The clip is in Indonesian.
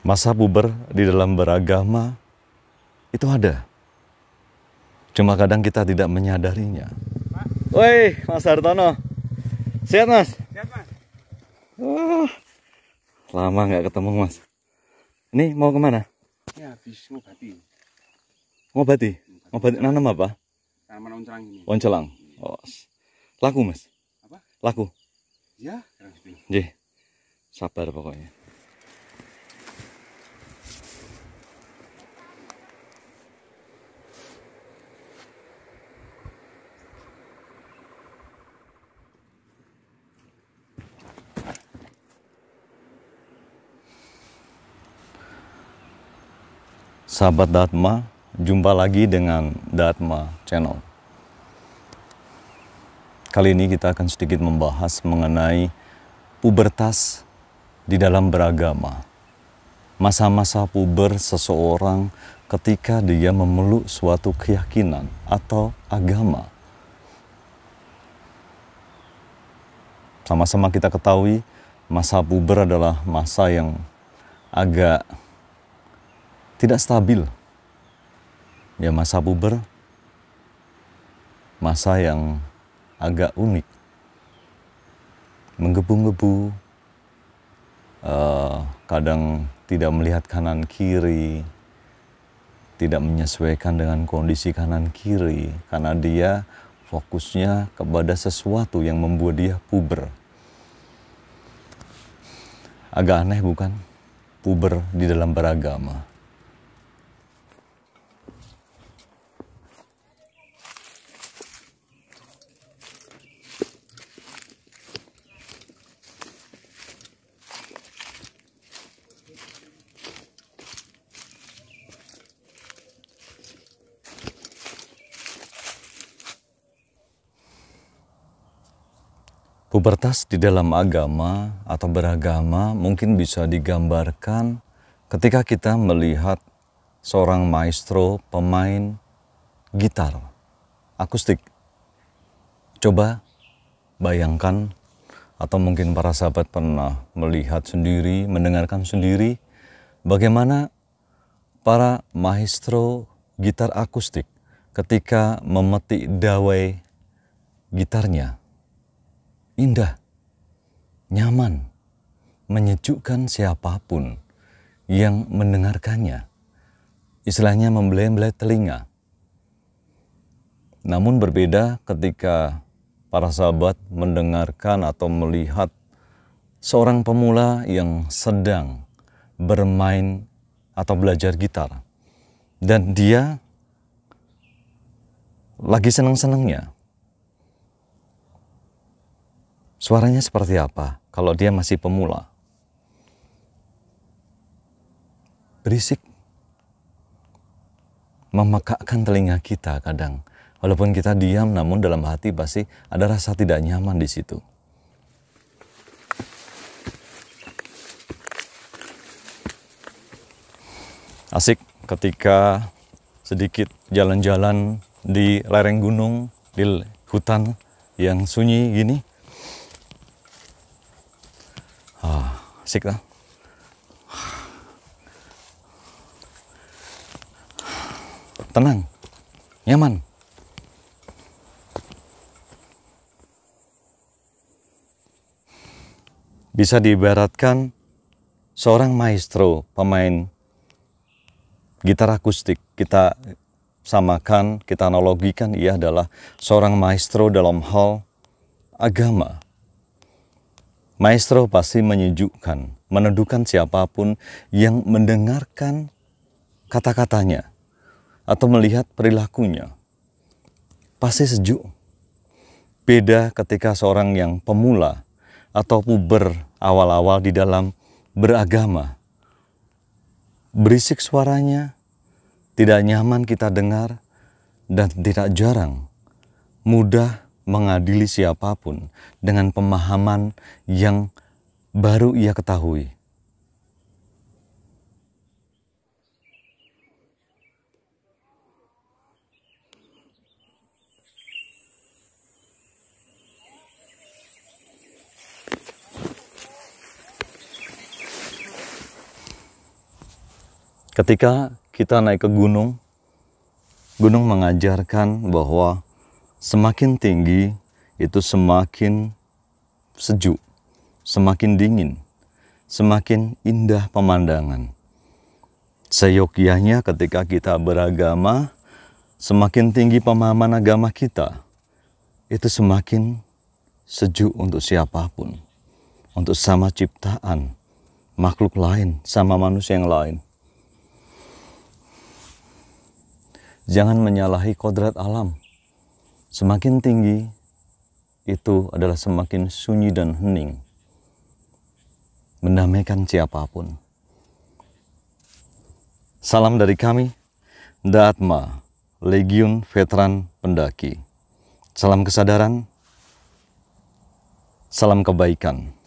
masa puber di dalam beragama itu ada. Cuma kadang kita tidak menyadarinya. Woi, Mas Hartono. Sehat, Mas? Sehat, Mas. Oh, lama nggak ketemu, Mas. Ini mau kemana? Ini ya, habis ngobati. Ngobati? Ngobati nanam apa? Tanaman oncelang ini. Oncelang. Oh. Iya. oh laku, Mas? Apa? Laku. Ya, Jih, sabar pokoknya. Sahabat Dharma, jumpa lagi dengan Dharma Channel. Kali ini kita akan sedikit membahas mengenai pubertas di dalam beragama. Masa-masa puber seseorang ketika dia memeluk suatu keyakinan atau agama. Sama-sama kita ketahui masa puber adalah masa yang agak tidak stabil. Ya masa puber, masa yang agak unik, menggebu-gebu, uh, kadang tidak melihat kanan kiri, tidak menyesuaikan dengan kondisi kanan kiri karena dia fokusnya kepada sesuatu yang membuat dia puber. Agak aneh bukan? Puber di dalam beragama. Pubertas di dalam agama atau beragama mungkin bisa digambarkan ketika kita melihat seorang maestro pemain gitar akustik. Coba bayangkan atau mungkin para sahabat pernah melihat sendiri, mendengarkan sendiri bagaimana para maestro gitar akustik ketika memetik dawai gitarnya indah, nyaman, menyejukkan siapapun yang mendengarkannya. Istilahnya membelai-belai telinga. Namun berbeda ketika para sahabat mendengarkan atau melihat seorang pemula yang sedang bermain atau belajar gitar. Dan dia lagi senang-senangnya Suaranya seperti apa kalau dia masih pemula? Berisik. Memekakkan telinga kita kadang. Walaupun kita diam namun dalam hati pasti ada rasa tidak nyaman di situ. Asik ketika sedikit jalan-jalan di lereng gunung, di hutan yang sunyi gini. Asik tuh. Tenang. Nyaman. Bisa diibaratkan seorang maestro, pemain gitar akustik. Kita samakan, kita analogikan ia adalah seorang maestro dalam hal agama. Maestro pasti menyejukkan, meneduhkan siapapun yang mendengarkan kata-katanya atau melihat perilakunya. Pasti sejuk. Beda ketika seorang yang pemula atau puber awal-awal di dalam beragama. Berisik suaranya, tidak nyaman kita dengar, dan tidak jarang mudah mengadili siapapun dengan pemahaman yang baru ia ketahui. Ketika kita naik ke gunung, gunung mengajarkan bahwa semakin tinggi itu semakin sejuk, semakin dingin, semakin indah pemandangan. Seyogyanya ketika kita beragama, semakin tinggi pemahaman agama kita, itu semakin sejuk untuk siapapun, untuk sama ciptaan, makhluk lain, sama manusia yang lain. Jangan menyalahi kodrat alam Semakin tinggi, itu adalah semakin sunyi dan hening. Mendamaikan siapapun. Salam dari kami, Dharma Legion Veteran Pendaki. Salam kesadaran, salam kebaikan.